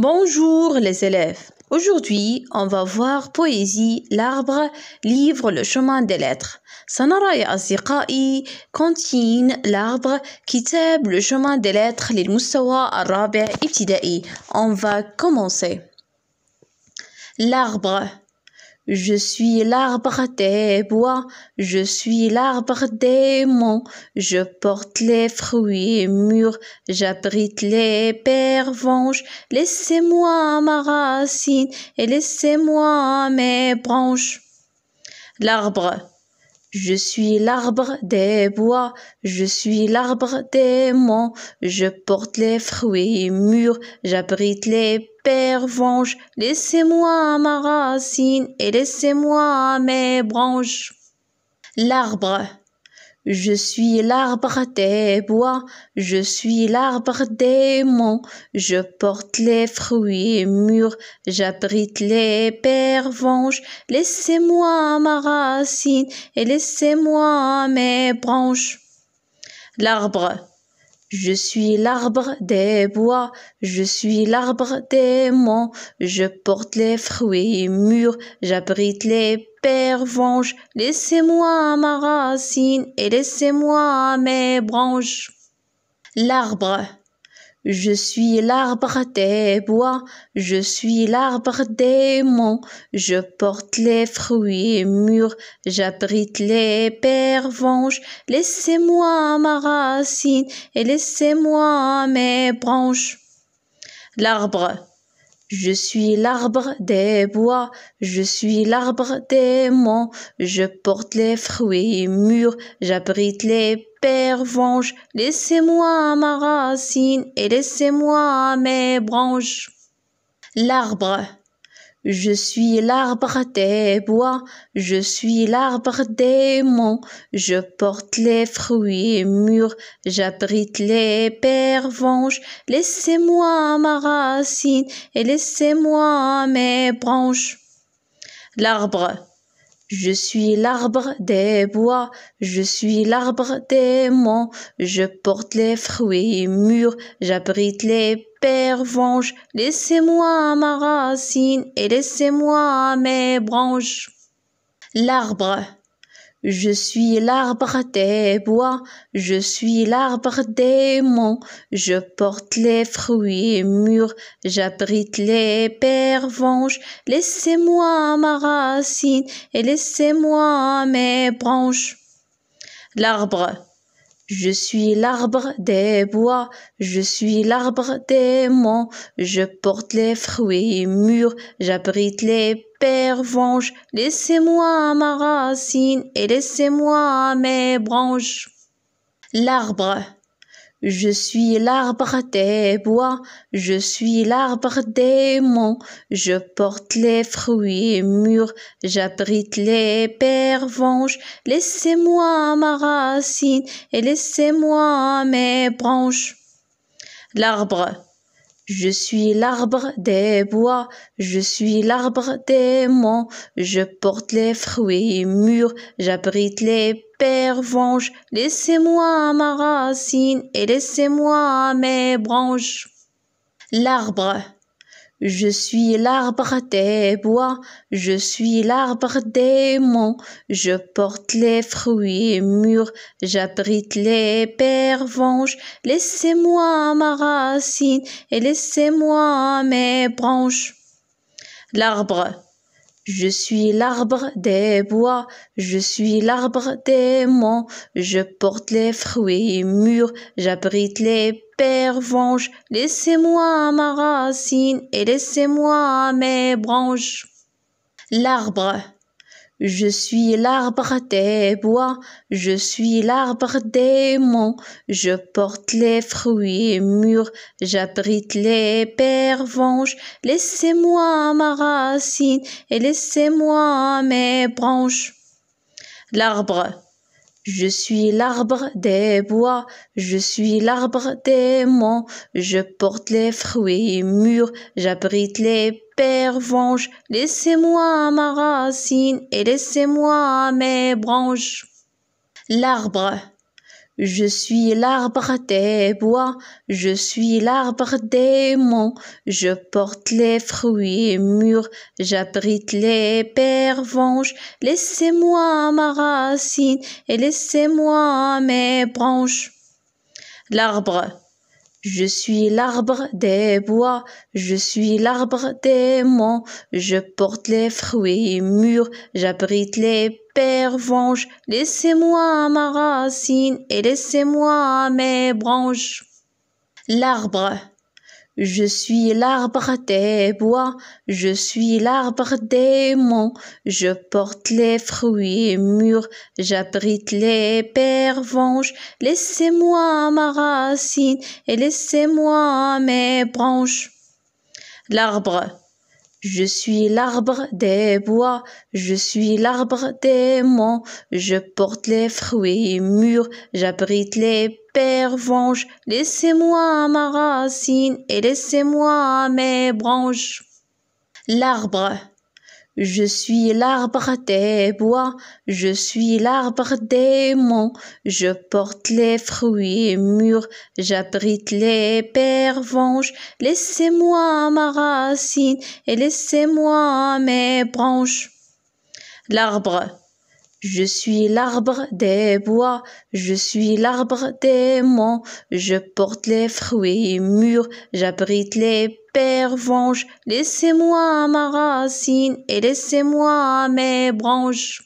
Bonjour les élèves. Aujourd'hui, on va voir poésie, l'arbre, livre, le chemin des lettres. Sanara et أصدقائي contiennent l'arbre كتاب le chemin des lettres les للمستوى et ابتدائي. On va commencer. L'arbre je suis l'arbre des bois, je suis l'arbre des monts, je porte les fruits mûrs, j'abrite les pervenches. Laissez-moi ma racine et laissez-moi mes branches. L'arbre je suis l'arbre des bois, je suis l'arbre des monts, je porte les fruits mûrs, j'abrite les pervenches, laissez-moi ma racine et laissez-moi mes branches. L'arbre je suis l'arbre des bois, je suis l'arbre des monts, je porte les fruits mûrs, j'abrite les pervenches. Laissez-moi ma racine et laissez-moi mes branches. L'arbre. Je suis l'arbre des bois, je suis l'arbre des monts, je porte les fruits mûrs, j'abrite les Père laissez-moi ma racine et laissez-moi mes branches. L'arbre. Je suis l'arbre des bois, je suis l'arbre des monts, je porte les fruits mûrs, j'abrite les pervenches, laissez-moi ma racine et laissez-moi mes branches. L'arbre. Je suis l'arbre des bois, je suis l'arbre des monts, je porte les fruits mûrs, j'abrite les pervenches, laissez-moi ma racine et laissez-moi mes branches. L'arbre je suis l'arbre des bois, je suis l'arbre des monts, je porte les fruits mûrs, j'abrite les pervenches. Laissez-moi ma racine et laissez-moi mes branches. L'arbre je suis l'arbre des bois, je suis l'arbre des monts, je porte les fruits mûrs, j'abrite les pervenches, laissez-moi ma racine et laissez-moi mes branches. L'arbre je suis l'arbre des bois, je suis l'arbre des monts, je porte les fruits mûrs, j'abrite les pervenches. Laissez-moi ma racine et laissez-moi mes branches. L'arbre je suis l'arbre des bois, je suis l'arbre des monts, je porte les fruits mûrs, j'abrite les pervenches, laissez-moi ma racine et laissez-moi mes branches. L'arbre je suis l'arbre des bois, je suis l'arbre des monts, je porte les fruits mûrs, j'abrite les pervenches. Laissez-moi ma racine et laissez-moi mes branches. L'arbre. Je suis l'arbre des bois, je suis l'arbre des monts, je porte les fruits mûrs, j'abrite les Père laissez-moi ma racine et laissez-moi mes branches. L'arbre. Je suis l'arbre des bois, je suis l'arbre des monts, je porte les fruits mûrs, j'abrite les pervenches, laissez-moi ma racine et laissez-moi mes branches. L'arbre. Je suis l'arbre des bois, je suis l'arbre des monts, je porte les fruits mûrs, j'abrite les pervenches. Laissez-moi ma racine et laissez-moi mes branches. L'arbre je suis l'arbre des bois, je suis l'arbre des monts, je porte les fruits mûrs, j'abrite les pervenches. Laissez-moi ma racine et laissez-moi mes branches. L'arbre je suis l'arbre des bois, je suis l'arbre des monts, je porte les fruits mûrs, j'abrite les pervenches, laissez-moi ma racine et laissez-moi mes branches. L'arbre je suis l'arbre des bois, je suis l'arbre des monts, je porte les fruits mûrs, j'abrite les pervenches. Laissez-moi ma racine et laissez-moi mes branches. L'arbre je suis l'arbre des bois, je suis l'arbre des monts, je porte les fruits mûrs, j'abrite les pervenches, laissez-moi ma racine et laissez-moi mes branches. L'arbre je suis l'arbre des bois, je suis l'arbre des monts, je porte les fruits mûrs, j'abrite les pervenches. Laissez-moi ma racine et laissez-moi mes branches. L'arbre je suis l'arbre des bois, je suis l'arbre des monts, je porte les fruits mûrs, j'abrite les pervenches, laissez-moi ma racine et laissez-moi mes branches. L'arbre je suis l'arbre des bois, je suis l'arbre des monts, je porte les fruits mûrs, j'abrite les pervenches. Laissez-moi ma racine et laissez-moi mes branches. L'arbre je suis l'arbre des bois, je suis l'arbre des monts, je porte les fruits mûrs, j'abrite les pervenches, laissez-moi ma racine et laissez-moi mes branches.